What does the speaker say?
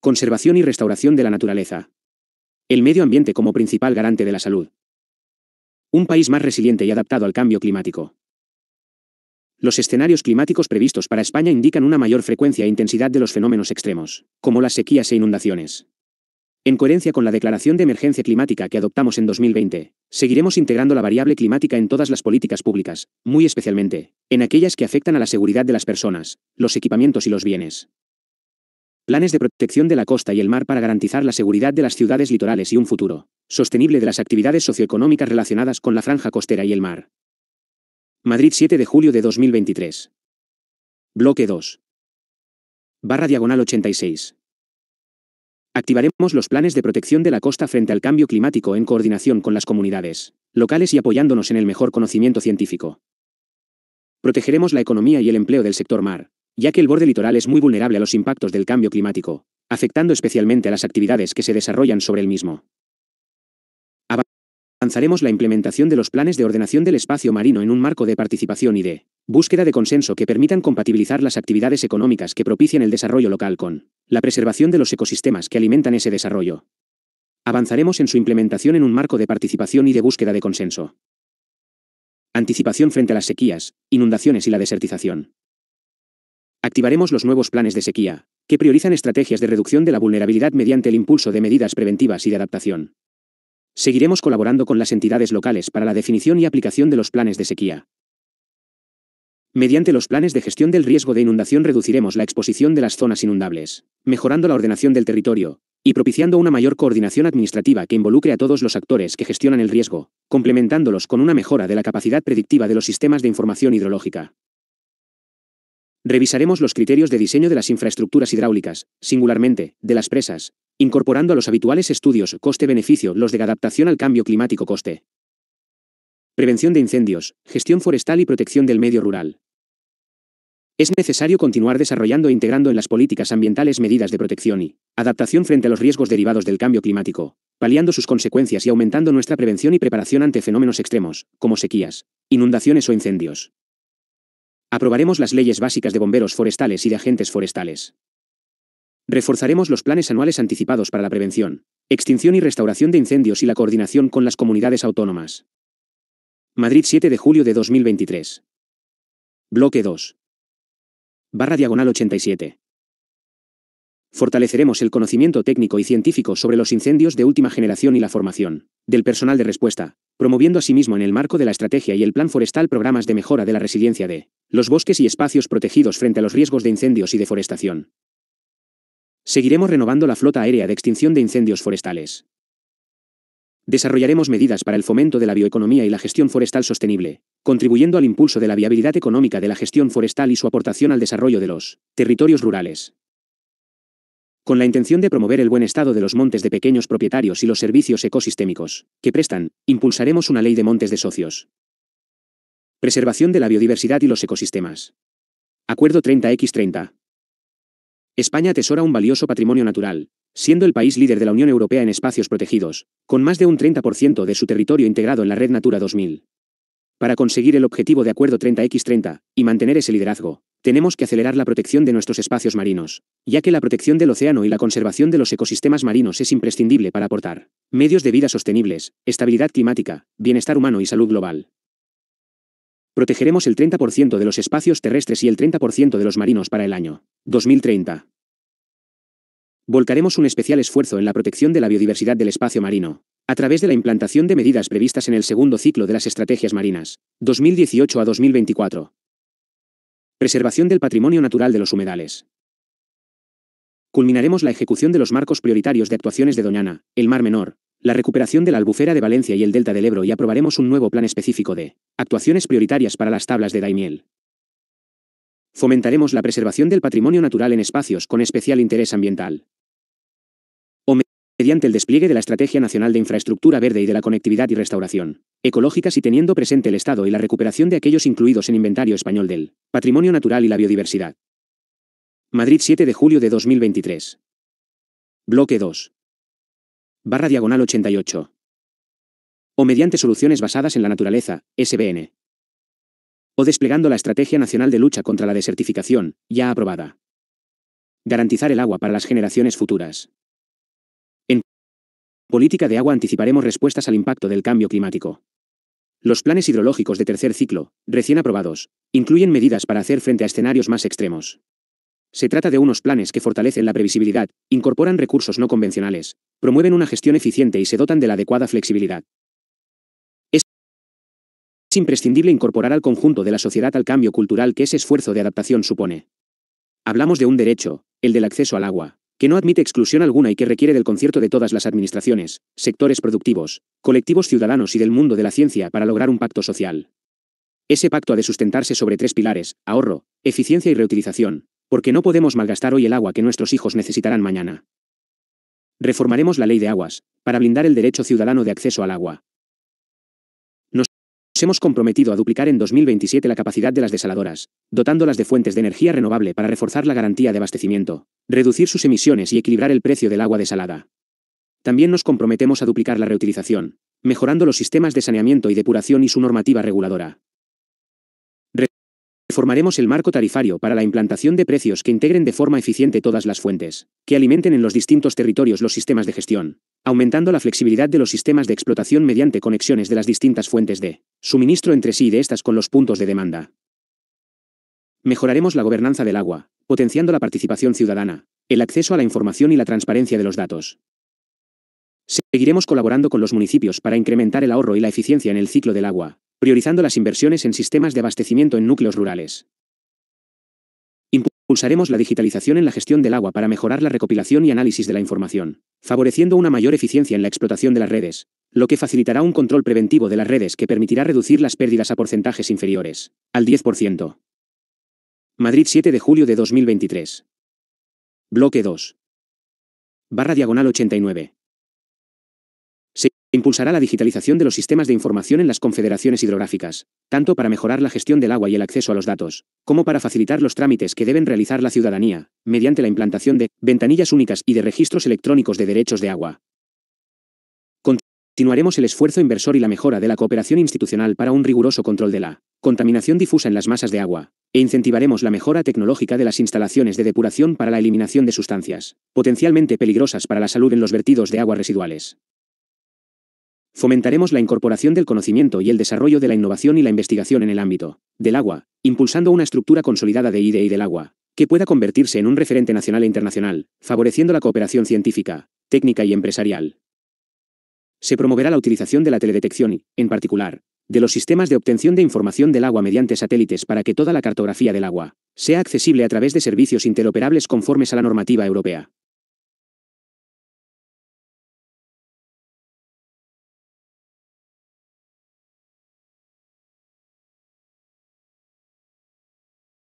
Conservación y restauración de la naturaleza. El medio ambiente como principal garante de la salud. Un país más resiliente y adaptado al cambio climático. Los escenarios climáticos previstos para España indican una mayor frecuencia e intensidad de los fenómenos extremos, como las sequías e inundaciones. En coherencia con la declaración de emergencia climática que adoptamos en 2020, seguiremos integrando la variable climática en todas las políticas públicas, muy especialmente, en aquellas que afectan a la seguridad de las personas, los equipamientos y los bienes planes de protección de la costa y el mar para garantizar la seguridad de las ciudades litorales y un futuro sostenible de las actividades socioeconómicas relacionadas con la franja costera y el mar. Madrid 7 de julio de 2023. Bloque 2. Barra diagonal 86. Activaremos los planes de protección de la costa frente al cambio climático en coordinación con las comunidades locales y apoyándonos en el mejor conocimiento científico. Protegeremos la economía y el empleo del sector mar, ya que el borde litoral es muy vulnerable a los impactos del cambio climático, afectando especialmente a las actividades que se desarrollan sobre el mismo. Avanzaremos la implementación de los planes de ordenación del espacio marino en un marco de participación y de búsqueda de consenso que permitan compatibilizar las actividades económicas que propician el desarrollo local con la preservación de los ecosistemas que alimentan ese desarrollo. Avanzaremos en su implementación en un marco de participación y de búsqueda de consenso. Anticipación frente a las sequías, inundaciones y la desertización. Activaremos los nuevos planes de sequía, que priorizan estrategias de reducción de la vulnerabilidad mediante el impulso de medidas preventivas y de adaptación. Seguiremos colaborando con las entidades locales para la definición y aplicación de los planes de sequía. Mediante los planes de gestión del riesgo de inundación reduciremos la exposición de las zonas inundables, mejorando la ordenación del territorio, y propiciando una mayor coordinación administrativa que involucre a todos los actores que gestionan el riesgo, complementándolos con una mejora de la capacidad predictiva de los sistemas de información hidrológica. Revisaremos los criterios de diseño de las infraestructuras hidráulicas, singularmente, de las presas, incorporando a los habituales estudios coste-beneficio los de adaptación al cambio climático coste. Prevención de incendios, gestión forestal y protección del medio rural. Es necesario continuar desarrollando e integrando en las políticas ambientales medidas de protección y adaptación frente a los riesgos derivados del cambio climático, paliando sus consecuencias y aumentando nuestra prevención y preparación ante fenómenos extremos, como sequías, inundaciones o incendios. Aprobaremos las leyes básicas de bomberos forestales y de agentes forestales. Reforzaremos los planes anuales anticipados para la prevención, extinción y restauración de incendios y la coordinación con las comunidades autónomas. Madrid 7 de julio de 2023. Bloque 2. Barra diagonal 87. Fortaleceremos el conocimiento técnico y científico sobre los incendios de última generación y la formación del personal de respuesta, promoviendo asimismo en el marco de la estrategia y el plan forestal programas de mejora de la resiliencia de los bosques y espacios protegidos frente a los riesgos de incendios y deforestación. Seguiremos renovando la flota aérea de extinción de incendios forestales. Desarrollaremos medidas para el fomento de la bioeconomía y la gestión forestal sostenible, contribuyendo al impulso de la viabilidad económica de la gestión forestal y su aportación al desarrollo de los territorios rurales con la intención de promover el buen estado de los montes de pequeños propietarios y los servicios ecosistémicos que prestan, impulsaremos una ley de montes de socios. Preservación de la biodiversidad y los ecosistemas. Acuerdo 30X30. España atesora un valioso patrimonio natural, siendo el país líder de la Unión Europea en espacios protegidos, con más de un 30% de su territorio integrado en la red Natura 2000. Para conseguir el objetivo de Acuerdo 30X30 y mantener ese liderazgo, tenemos que acelerar la protección de nuestros espacios marinos, ya que la protección del océano y la conservación de los ecosistemas marinos es imprescindible para aportar medios de vida sostenibles, estabilidad climática, bienestar humano y salud global. Protegeremos el 30% de los espacios terrestres y el 30% de los marinos para el año 2030 volcaremos un especial esfuerzo en la protección de la biodiversidad del espacio marino, a través de la implantación de medidas previstas en el segundo ciclo de las estrategias marinas, 2018 a 2024. Preservación del patrimonio natural de los humedales. Culminaremos la ejecución de los marcos prioritarios de actuaciones de Doñana, el Mar Menor, la recuperación de la albufera de Valencia y el delta del Ebro y aprobaremos un nuevo plan específico de actuaciones prioritarias para las tablas de Daimiel. Fomentaremos la preservación del patrimonio natural en espacios con especial interés ambiental mediante el despliegue de la Estrategia Nacional de Infraestructura Verde y de la Conectividad y Restauración Ecológicas y teniendo presente el Estado y la recuperación de aquellos incluidos en Inventario Español del Patrimonio Natural y la Biodiversidad. Madrid 7 de julio de 2023. Bloque 2. Barra diagonal 88. O mediante soluciones basadas en la naturaleza, SBN. O desplegando la Estrategia Nacional de Lucha contra la Desertificación, ya aprobada. Garantizar el agua para las generaciones futuras. Política de agua anticiparemos respuestas al impacto del cambio climático. Los planes hidrológicos de tercer ciclo, recién aprobados, incluyen medidas para hacer frente a escenarios más extremos. Se trata de unos planes que fortalecen la previsibilidad, incorporan recursos no convencionales, promueven una gestión eficiente y se dotan de la adecuada flexibilidad. Es imprescindible incorporar al conjunto de la sociedad al cambio cultural que ese esfuerzo de adaptación supone. Hablamos de un derecho, el del acceso al agua, que no admite exclusión alguna y que requiere del concierto de todas las administraciones, sectores productivos, colectivos ciudadanos y del mundo de la ciencia para lograr un pacto social. Ese pacto ha de sustentarse sobre tres pilares, ahorro, eficiencia y reutilización, porque no podemos malgastar hoy el agua que nuestros hijos necesitarán mañana. Reformaremos la ley de aguas, para blindar el derecho ciudadano de acceso al agua, hemos comprometido a duplicar en 2027 la capacidad de las desaladoras, dotándolas de fuentes de energía renovable para reforzar la garantía de abastecimiento, reducir sus emisiones y equilibrar el precio del agua desalada. También nos comprometemos a duplicar la reutilización, mejorando los sistemas de saneamiento y depuración y su normativa reguladora. Formaremos el marco tarifario para la implantación de precios que integren de forma eficiente todas las fuentes, que alimenten en los distintos territorios los sistemas de gestión, aumentando la flexibilidad de los sistemas de explotación mediante conexiones de las distintas fuentes de suministro entre sí de estas con los puntos de demanda. Mejoraremos la gobernanza del agua, potenciando la participación ciudadana, el acceso a la información y la transparencia de los datos, Seguiremos colaborando con los municipios para incrementar el ahorro y la eficiencia en el ciclo del agua, priorizando las inversiones en sistemas de abastecimiento en núcleos rurales. Impulsaremos la digitalización en la gestión del agua para mejorar la recopilación y análisis de la información, favoreciendo una mayor eficiencia en la explotación de las redes, lo que facilitará un control preventivo de las redes que permitirá reducir las pérdidas a porcentajes inferiores, al 10%. Madrid 7 de julio de 2023. Bloque 2. Barra diagonal 89. Impulsará la digitalización de los sistemas de información en las confederaciones hidrográficas, tanto para mejorar la gestión del agua y el acceso a los datos, como para facilitar los trámites que deben realizar la ciudadanía, mediante la implantación de ventanillas únicas y de registros electrónicos de derechos de agua. Continuaremos el esfuerzo inversor y la mejora de la cooperación institucional para un riguroso control de la contaminación difusa en las masas de agua, e incentivaremos la mejora tecnológica de las instalaciones de depuración para la eliminación de sustancias potencialmente peligrosas para la salud en los vertidos de aguas residuales. Fomentaremos la incorporación del conocimiento y el desarrollo de la innovación y la investigación en el ámbito del agua, impulsando una estructura consolidada de y del agua, que pueda convertirse en un referente nacional e internacional, favoreciendo la cooperación científica, técnica y empresarial. Se promoverá la utilización de la teledetección y, en particular, de los sistemas de obtención de información del agua mediante satélites para que toda la cartografía del agua sea accesible a través de servicios interoperables conformes a la normativa europea.